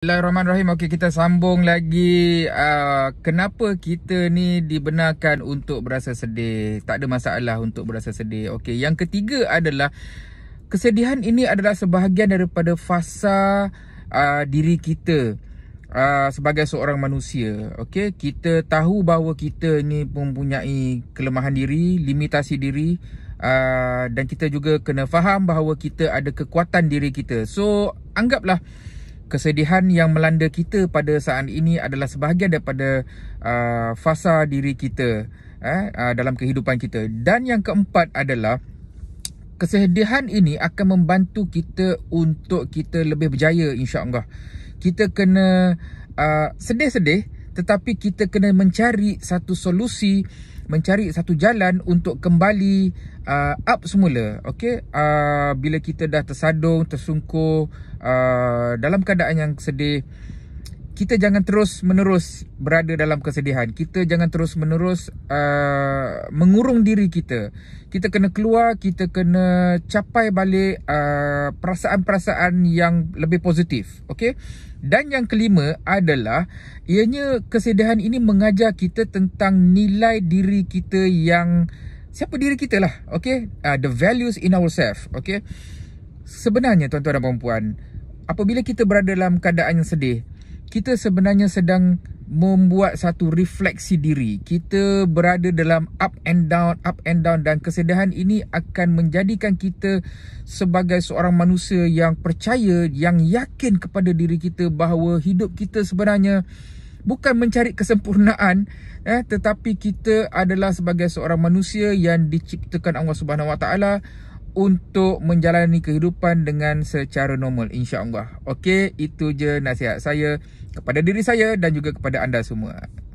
Bismillahirrahmanirrahim. Okey, kita sambung lagi uh, kenapa kita ni dibenarkan untuk berasa sedih. Tak ada masalah untuk berasa sedih. Okey, yang ketiga adalah kesedihan ini adalah sebahagian daripada fasa uh, diri kita uh, sebagai seorang manusia. Okey, kita tahu bahawa kita ni mempunyai kelemahan diri, limitasi diri Uh, dan kita juga kena faham bahawa kita ada kekuatan diri kita. So, anggaplah kesedihan yang melanda kita pada saat ini adalah sebahagian daripada uh, fasa diri kita eh, uh, dalam kehidupan kita. Dan yang keempat adalah kesedihan ini akan membantu kita untuk kita lebih berjaya Insyaallah Kita kena uh, sedih-sedih tetapi kita kena mencari satu solusi mencari satu jalan untuk kembali uh, up semula Okay, uh, bila kita dah tersadung tersungkur uh, dalam keadaan yang sedih kita jangan terus menerus berada dalam kesedihan. Kita jangan terus menerus uh, mengurung diri kita. Kita kena keluar, kita kena capai balik uh, perasaan-perasaan yang lebih positif. Okay? Dan yang kelima adalah ianya kesedihan ini mengajar kita tentang nilai diri kita yang siapa diri kita lah. Okay? Uh, the values in ourselves. Okay? Sebenarnya tuan-tuan dan puan-puan, apabila kita berada dalam keadaan yang sedih, kita sebenarnya sedang membuat satu refleksi diri. Kita berada dalam up and down, up and down dan kesedihan ini akan menjadikan kita sebagai seorang manusia yang percaya, yang yakin kepada diri kita bahawa hidup kita sebenarnya bukan mencari kesempurnaan eh tetapi kita adalah sebagai seorang manusia yang diciptakan Allah Subhanahu Wa Taala untuk menjalani kehidupan dengan secara normal Insyaallah. Okey, itu je nasihat saya kepada diri saya dan juga kepada anda semua.